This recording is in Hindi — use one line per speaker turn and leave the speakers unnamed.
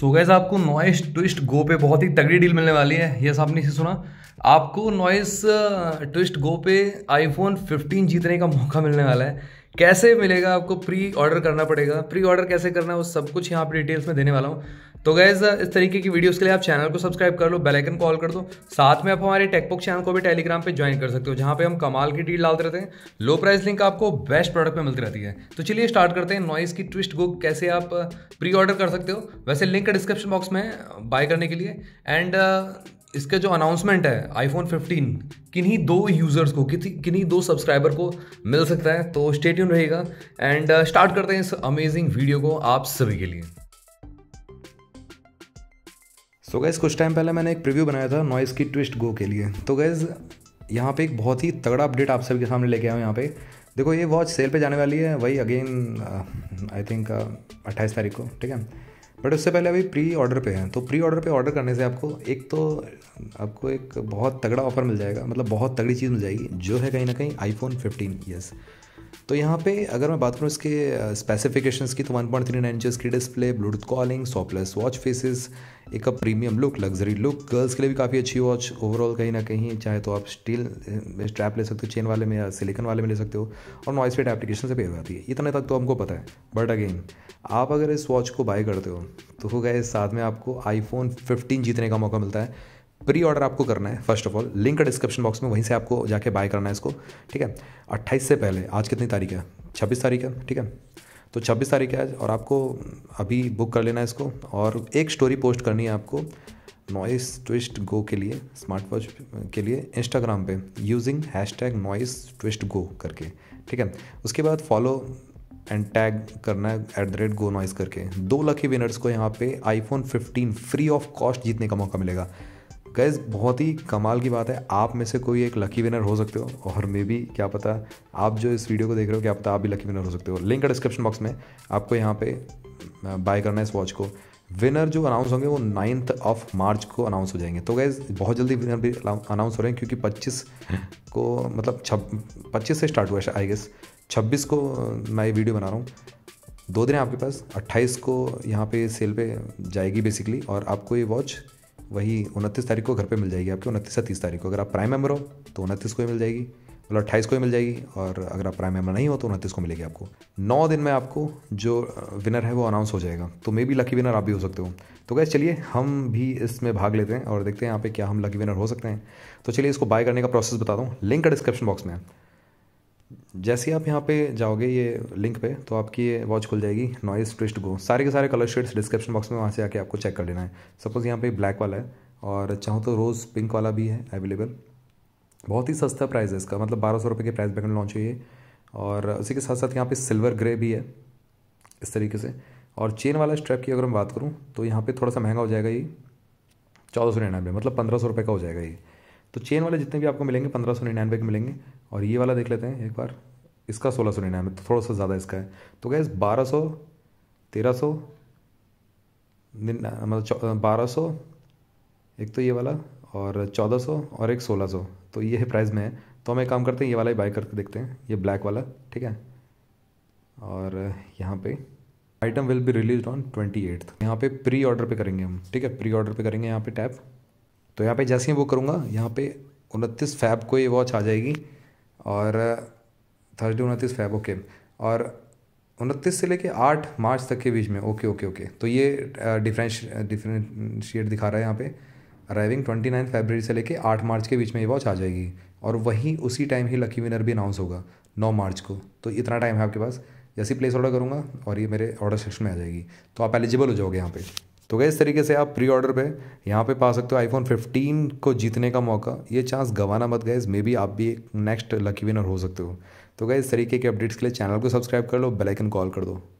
सो so गैस आपको नॉइस ट्विस्ट गो पे बहुत ही तगड़ी डील मिलने वाली है सब आपने इसे सुना आपको नॉइस ट्विस्ट गो पे आईफोन 15 जीतने का मौका मिलने वाला है कैसे मिलेगा आपको प्री ऑर्डर करना पड़ेगा प्री ऑर्डर कैसे करना है वो सब कुछ यहाँ पर डिटेल्स में देने वाला हूँ तो गैज़ इस तरीके की वीडियोस के लिए आप चैनल को सब्सक्राइब कर लो बेल आइकन कॉल कर दो साथ में आप हमारे टेकबुक चैनल को भी टेलीग्राम पे ज्वाइन कर सकते हो जहाँ पे हम कमाल की डील डालते रहते हैं लो प्राइस लिंक आपको बेस्ट प्रोडक्ट पे मिलती रहती है तो चलिए स्टार्ट करते हैं नॉइस की ट्विस्ट बुक कैसे आप प्री uh, ऑर्डर कर सकते हो वैसे लिंक डिस्क्रिप्शन बॉक्स में बाय uh, करने के लिए एंड uh, इसका जो अनाउंसमेंट है आईफोन 15 किन्हीं दो यूज़र्स को किन्हीं दो सब्सक्राइबर को मिल सकता है तो स्टेट्यून रहेगा एंड स्टार्ट करते हैं इस अमेजिंग वीडियो को आप सभी के लिए
सो गैस कुछ टाइम पहले मैंने एक प्रीव्यू बनाया था नॉइस की ट्विस्ट गो के लिए तो गैस यहाँ पे एक बहुत ही तगड़ा अपडेट आप सबके सामने लेके आया हूँ यहाँ पे देखो ये वॉच सेल पे जाने वाली है वही अगेन आई थिंक अट्ठाईस तारीख को ठीक है बट उससे पहले अभी प्री ऑर्डर पे है तो प्री ऑर्डर पे ऑर्डर करने से आपको एक तो आपको एक बहुत तगड़ा ऑफर मिल जाएगा मतलब बहुत तगड़ी चीज़ मिल जाएगी जो है कहीं ना कहीं आईफोन 15 यस yes. तो यहाँ पे अगर मैं बात करूँ इसके स्पेसिफिकेशंस की तो 1.39 पॉइंट थ्री की डिस्प्ले ब्लूटूथ कॉलिंग सौ प्लस वॉच फेसेस एक अब premium look luxury look girls के लिए भी काफ़ी अच्छी वॉच ओवरऑल कहीं ना कहीं चाहे तो आप स्टील स्ट्रैप ले सकते हो चेन वाले में या सिलिकन वाले में ले सकते हो और नॉइस पेड एप्लीकेशन से पेयर आती है इतने तक तो हमको पता है बट अगेन आप अगर इस वॉच को बाय करते हो तो हो गए साथ में आपको आईफोन फिफ्टीन जीतने का मौका मिलता है प्री ऑर्डर आपको करना है first of all link description box में वहीं से आपको जाके बाय करना है इसको ठीक है अट्ठाईस से पहले आज कितनी तारीख है छब्बीस तारीख है ठीक है तो छब्बीस तारीख है आज और आपको अभी बुक कर लेना है इसको और एक स्टोरी पोस्ट करनी है आपको नॉइस ट्विस्ट गो के लिए स्मार्ट वॉच के लिए इंस्टाग्राम पे using hashtag Noise Twist Go करके ठीक है उसके बाद फॉलो एंड टैग करना है at the rate Go Noise करके दो लकी विनर्स को यहाँ पे आईफोन 15 फ्री ऑफ कॉस्ट जीतने का मौका मिलेगा गैस बहुत ही कमाल की बात है आप में से कोई एक लकी विनर हो सकते हो और मे भी क्या पता आप जो इस वीडियो को देख रहे हो क्या पता आप भी लकी विनर हो सकते हो लिंक है डिस्क्रिप्शन बॉक्स में आपको यहाँ पे बाय करना है इस वॉच को विनर जो अनाउंस होंगे वो नाइन्थ ऑफ मार्च को अनाउंस हो जाएंगे तो गैज़ बहुत जल्दी विनर भी अनाउंस हो रहे हैं क्योंकि 25 को मतलब छब पच्चीस से स्टार्ट हुआ है आई गेस 26 को मैं ये वीडियो बना रहा हूँ दो दिन है आपके पास 28 को यहाँ पे सेल पे जाएगी बेसिकली और आपको ये वॉच वही उनतीस तारीख को घर पर मिल जाएगी आपकी उनतीस से तीस तारीख को अगर आप प्राइम मेम्बर हो तो उनतीस को ही मिल जाएगी मतलब अट्ठाईस को ही मिल जाएगी और अगर आप प्राइम मेम्बर नहीं हो तो उनतीस को मिलेगी आपको नौ दिन में आपको जो विनर है वो अनाउंस हो जाएगा तो मे बी लकी विनर आप भी हो सकते हो तो गैस चलिए हम भी इसमें भाग लेते हैं और देखते हैं यहाँ पे क्या हम लकी विनर हो सकते हैं तो चलिए इसको बाय करने का प्रोसेस बता दूँ लिंक डिस्क्रिप्शन बॉक्स में जैसे आप यहाँ पे जाओगे ये लिंक पे तो आपकी ये वॉच खुल जाएगी नॉइस ट्विस्ट गो सारे के सारे कलर शेड्स डिस्क्रिप्शन बॉक्स में वहाँ से आके आपको चेक कर लेना है सपोज़ यहाँ पे ब्लैक वाला है और चाहूँ तो रोज़ पिंक वाला भी है अवेलेबल बहुत ही सस्ता प्राइस है इसका मतलब बारह सौ रुपये के प्राइस बैकेंड लॉन्च हुई है और उसी के साथ साथ यहाँ पे सिल्वर ग्रे भी है इस तरीके से और चेन वाला स्ट्रैप की अगर मैं बात करूँ तो यहाँ पे थोड़ा सा महंगा हो जाएगा ये चौदह सौ निन्यानवे मतलब पंद्रह सौ रुपये का हो जाएगा ये तो चेन वाले जितने भी आपको मिलेंगे पंद्रह सौ निन्यानवे के मिलेंगे और ये वाला देख लेते हैं एक बार इसका सोलह सौ निन्यानवे तो थोड़ा सा ज़्यादा इसका है तो गैस बारह सौ तेरह सौ मतलब बारह सौ एक तो ये वाला और चौदह सौ और एक सोलह सौ तो ये है प्राइस में है तो हम एक काम करते हैं ये वाला ही बाई करके देखते हैं ये ब्लैक वाला ठीक है और यहाँ पे item will be release on twenty eighth यहाँ पे प्री ऑर्डर पे करेंगे हम ठीक है प्री ऑर्डर पे करेंगे यहाँ पे टैप तो यहाँ पे जैसे ही बुक करूँगा यहाँ पे उनतीस फैब को ये वॉच आ जाएगी और थर्सडे उनतीस फैब ओके और उनतीस से लेके आठ मार्च तक के बीच में ओके ओके ओके तो ये डिफ्रेंश डिफ्रेंशिएट दिखा रहा है यहाँ पे अराइविंग ट्वेंटी नाइन फेबररी से लेके आठ मार्च के बीच में ये वॉच आ जाएगी और वहीं उसी टाइम ही लकी विनर भी अनाउंस होगा नौ मार्च को तो इतना टाइम है आपके पास जैसे प्लेस ऑर्डर करूँगा और ये मेरे ऑर्डर सेक्शन में आ जाएगी तो आप एलिजिबल हो जाओगे यहाँ पर तो क्या इस तरीके से आप प्री ऑर्डर पे यहाँ पे पा सकते हो आईफोन 15 को जीतने का मौका ये चांस गंवाना मत गए मे बी आप भी एक नेक्स्ट लकी विनर हो सकते हो तो क्या इस तरीके के अपडेट्स के लिए चैनल को सब्सक्राइब कर लो बेलाइकन कॉल कर दो